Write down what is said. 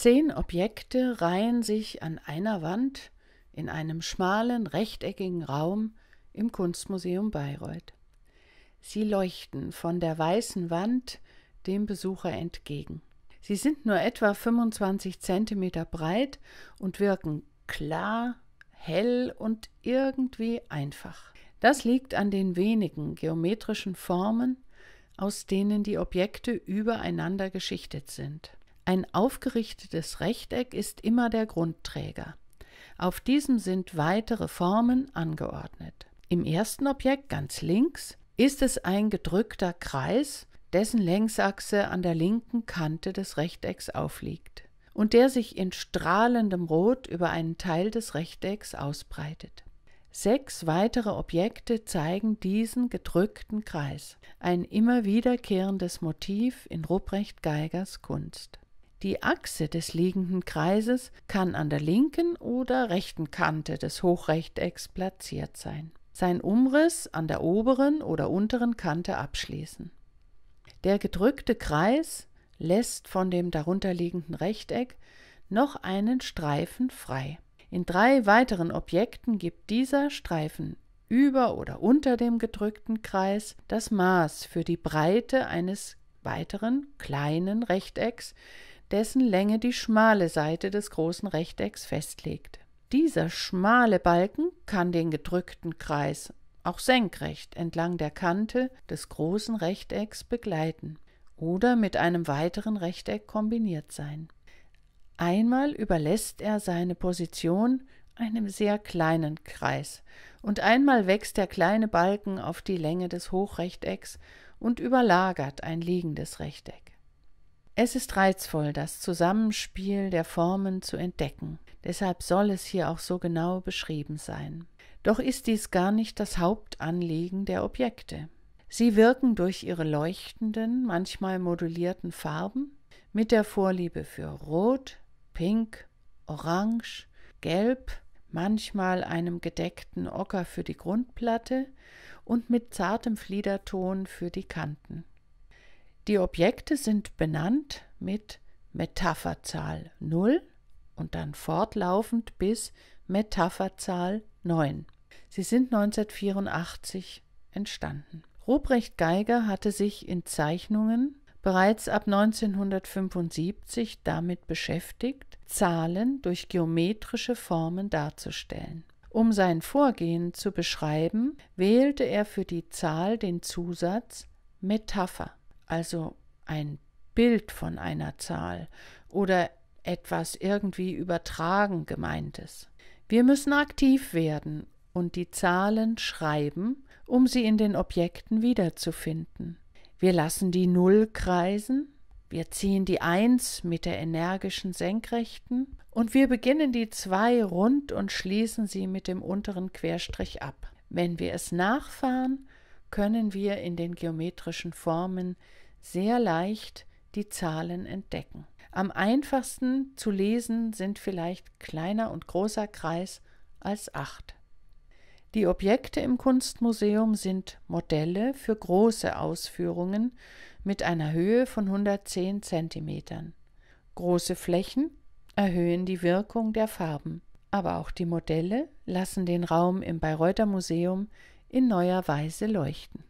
Zehn Objekte reihen sich an einer Wand in einem schmalen, rechteckigen Raum im Kunstmuseum Bayreuth. Sie leuchten von der weißen Wand dem Besucher entgegen. Sie sind nur etwa 25 Zentimeter breit und wirken klar, hell und irgendwie einfach. Das liegt an den wenigen geometrischen Formen, aus denen die Objekte übereinander geschichtet sind. Ein aufgerichtetes Rechteck ist immer der Grundträger. Auf diesem sind weitere Formen angeordnet. Im ersten Objekt ganz links ist es ein gedrückter Kreis, dessen Längsachse an der linken Kante des Rechtecks aufliegt und der sich in strahlendem Rot über einen Teil des Rechtecks ausbreitet. Sechs weitere Objekte zeigen diesen gedrückten Kreis, ein immer wiederkehrendes Motiv in Ruprecht Geigers Kunst. Die Achse des liegenden Kreises kann an der linken oder rechten Kante des Hochrechtecks platziert sein, sein Umriss an der oberen oder unteren Kante abschließen. Der gedrückte Kreis lässt von dem darunterliegenden Rechteck noch einen Streifen frei. In drei weiteren Objekten gibt dieser Streifen über oder unter dem gedrückten Kreis das Maß für die Breite eines weiteren kleinen Rechtecks, dessen Länge die schmale Seite des großen Rechtecks festlegt. Dieser schmale Balken kann den gedrückten Kreis auch senkrecht entlang der Kante des großen Rechtecks begleiten oder mit einem weiteren Rechteck kombiniert sein. Einmal überlässt er seine Position einem sehr kleinen Kreis und einmal wächst der kleine Balken auf die Länge des Hochrechtecks und überlagert ein liegendes Rechteck. Es ist reizvoll, das Zusammenspiel der Formen zu entdecken, deshalb soll es hier auch so genau beschrieben sein. Doch ist dies gar nicht das Hauptanliegen der Objekte. Sie wirken durch ihre leuchtenden, manchmal modulierten Farben mit der Vorliebe für Rot, Pink, Orange, Gelb, manchmal einem gedeckten Ocker für die Grundplatte und mit zartem Fliederton für die Kanten. Die Objekte sind benannt mit Metapherzahl 0 und dann fortlaufend bis Metapherzahl 9. Sie sind 1984 entstanden. Ruprecht Geiger hatte sich in Zeichnungen bereits ab 1975 damit beschäftigt, Zahlen durch geometrische Formen darzustellen. Um sein Vorgehen zu beschreiben, wählte er für die Zahl den Zusatz Metapher also ein Bild von einer Zahl oder etwas irgendwie übertragen gemeintes. Wir müssen aktiv werden und die Zahlen schreiben, um sie in den Objekten wiederzufinden. Wir lassen die Null kreisen, wir ziehen die Eins mit der energischen Senkrechten und wir beginnen die zwei rund und schließen sie mit dem unteren Querstrich ab. Wenn wir es nachfahren, können wir in den geometrischen Formen sehr leicht die Zahlen entdecken. Am einfachsten zu lesen sind vielleicht kleiner und großer Kreis als acht. Die Objekte im Kunstmuseum sind Modelle für große Ausführungen mit einer Höhe von 110 Zentimetern. Große Flächen erhöhen die Wirkung der Farben, aber auch die Modelle lassen den Raum im Bayreuther Museum in neuer Weise leuchten.